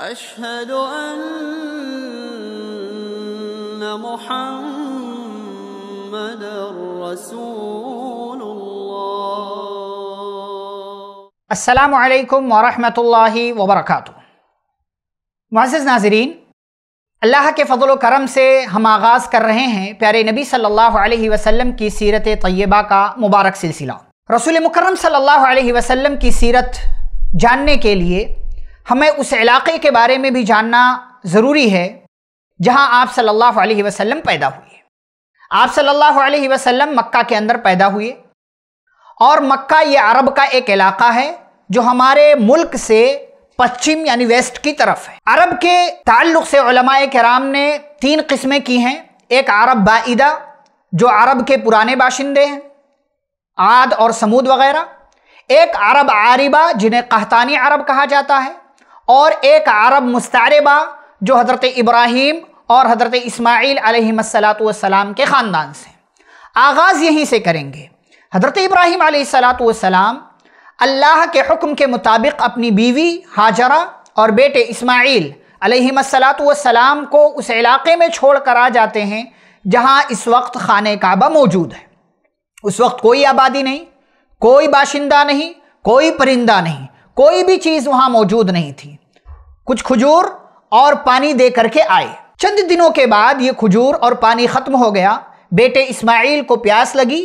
أشهد أن محمد رسول الله السلام عليكم ورحمة الله وبركاته معزز ناظرین اللہ کے فضل و کرم سے ہم آغاز کر رہے ہیں پیارے نبی صلی اللہ علیہ وسلم کی سیرت طیبہ کا مبارک سلسلہ رسول مکرم صلی اللہ علیہ وسلم کی سیرت جاننے کے لیے हमें उस इलाके के बारे में भी जानना ज़रूरी है जहां आप सल्लल्लाहु अलैहि वसल्लम पैदा हुए आप सल्लल्लाहु अलैहि वसल्लम मक्का के अंदर पैदा हुए और मक्का ये अरब का एक इलाका है जो हमारे मुल्क से पश्चिम यानी वेस्ट की तरफ है अरब के ताल्लुक से कराम ने तीन किस्में की हैं एक अरब बाइदा जो अरब के पुराने बाशिंदे हैं आद और समूद वगैरह एक अरब आरिबा जिन्हें कहतानी अरब कहा जाता है और एक अरब मुस्तारबा जो हज़रत इब्राहीम और हज़रत इसमाइल सलाम के ख़ानदान से आगाज़ यहीं से करेंगे हज़रत इब्राहिम सलाम अल्लाह के हुक्म के मुताबिक अपनी बीवी हाजरा और बेटे इसमाइल सलाम को उस इलाके में छोड़ कर आ जाते हैं जहाँ इस वक्त खान काबा मौजूद है उस वक्त कोई आबादी नहीं कोई बाशिंदा नहीं कोई परिंदा नहीं कोई भी चीज वहां मौजूद नहीं थी कुछ खजूर और पानी दे करके आए चंद दिनों के बाद ये खजूर और पानी ख़त्म हो गया बेटे इस्माइल को प्यास लगी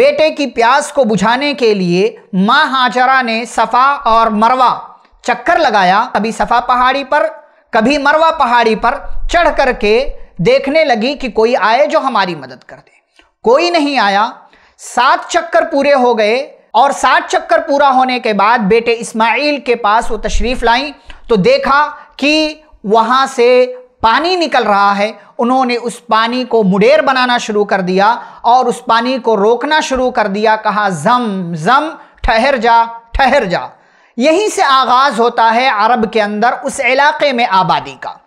बेटे की प्यास को बुझाने के लिए माँ हाजरा ने सफ़ा और मरवा चक्कर लगाया कभी सफ़ा पहाड़ी पर कभी मरवा पहाड़ी पर चढ़ करके देखने लगी कि कोई आए जो हमारी मदद कर दे कोई नहीं आया सात चक्कर पूरे हो गए और सात चक्कर पूरा होने के बाद बेटे इस्माइल के पास वो तशरीफ़ लाई तो देखा कि वहाँ से पानी निकल रहा है उन्होंने उस पानी को मुडेर बनाना शुरू कर दिया और उस पानी को रोकना शुरू कर दिया कहा जम जम ठहर जा ठहर जा यहीं से आगाज़ होता है अरब के अंदर उस इलाके में आबादी का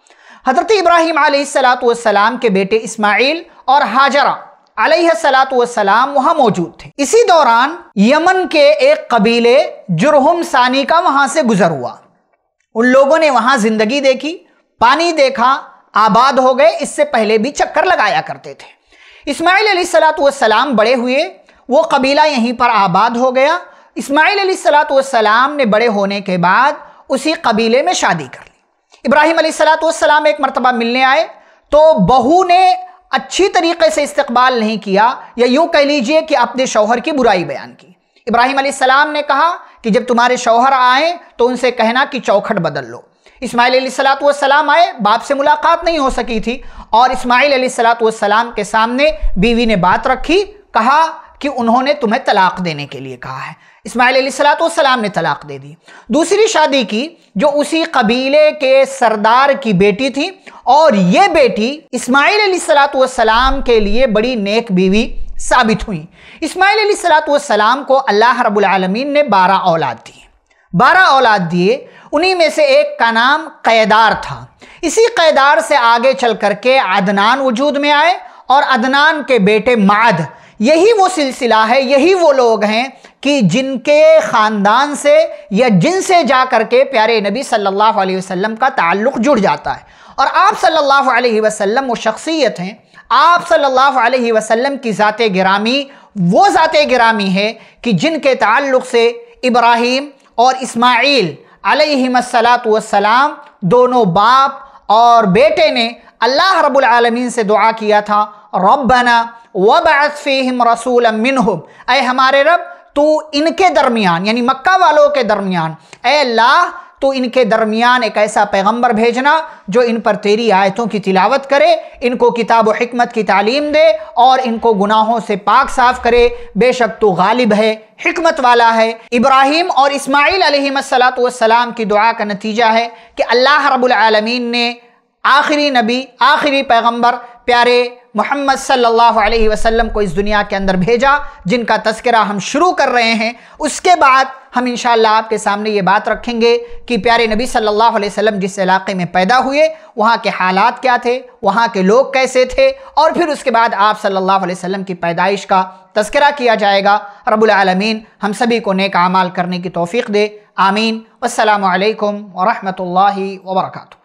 हज़रत इब्राहिम सलाम के बेटे इस्माइल और हाजरा सलाम वहां मौजूद थे इसी दौरान यमन के एक कबीले जुरहम सानी का वहां से गुजर हुआ उन लोगों ने वहां जिंदगी देखी पानी देखा आबाद हो गए इससे पहले भी चक्कर लगाया करते थे इस्माइल सलाम बड़े हुए वो कबीला यहीं पर आबाद हो गया इस्माइल सलाम ने बड़े होने के बाद उसी कबीले में शादी कर ली इब्राहिम सलाम एक मरतबा मिलने आए तो बहू ने अच्छी तरीके से इस्तेबाल नहीं किया या यूं कह लीजिए कि अपने शौहर की बुराई बयान की इब्राहिम सलाम ने कहा कि जब तुम्हारे शौहर आए तो उनसे कहना कि चौखट बदल लो इस्माईल सलाम आए बाप से मुलाकात नहीं हो सकी थी और सलात सलाम के सामने बीवी ने बात रखी कहा कि उन्होंने तुम्हें तलाक देने के लिए कहा है इस्माइल सलाम ने तलाक दे दी दूसरी शादी की जो उसी कबीले के सरदार की बेटी थी और ये बेटी इस्माइल सलाम के लिए बड़ी नेक बीवी साबित हुई इस्माइल सलाम को अल्लाह रबालमीन ने बारह औलाद दी बारह औलाद दिए उन्हीं में से एक का नाम कैदार था इसी कैदार से आगे चल करके अदनान वजूद में आए और अदनान के बेटे माद यही वो सिलसिला है यही वो लोग हैं कि जिनके ख़ानदान से या जिनसे जा कर के प्यारे नबी सल्लल्लाहु अलैहि वसल्लम का ताल्लुक़ जुड़ जाता है और आप सल्लल्लाहु अलैहि वसल्लम वो शख्सियत हैं आप सल्लल्लाहु अलैहि वसल्लम की ज़ात गिरामी वो ज़ात गिरामी है कि जिनके ताल्लुक़ से इब्राहिम और इसमाइल अलैहिमसलाम दोनों बाप और बेटे ने अल्लाह रब्बुल आलमीन से दुआ किया था रबना वबासफ़ीम रसूल मिनहुम ए हमारे रब तो इनके दरमियान यानी मक्का वालों के दरमियान ए ला तो इनके दरमियान एक ऐसा पैगंबर भेजना जो इन पर तेरी आयतों की तिलावत करे इनको किताब हमत की तालीम दे और इनको गुनाहों से पाक साफ करे बेशक तो गालिब है हमत वाला है इब्राहिम और इसमाईल सलाम की दुआ का नतीजा है कि अल्लाह रबालमीन ने आखिरी नबी आखिरी पैगम्बर प्यारे मोहम्मद सल्लल्लाहु अलैहि वसल्लम को इस दुनिया के अंदर भेजा जिनका तस्करा हम शुरू कर रहे हैं उसके बाद हम इन आपके सामने ये बात रखेंगे कि प्यारे नबी सल्लल्लाहु अलैहि वसल्लम जिस इलाके में पैदा हुए वहाँ के हालात क्या थे वहाँ के लोग कैसे थे और फिर उसके बाद आप सल्ला अलैहि की पैदाइश का तस्करा किया जाएगा रबालमीन हम सभी को नेक अमाल करने की तोफ़ी दे आमीन असलकम वरहमल वर्का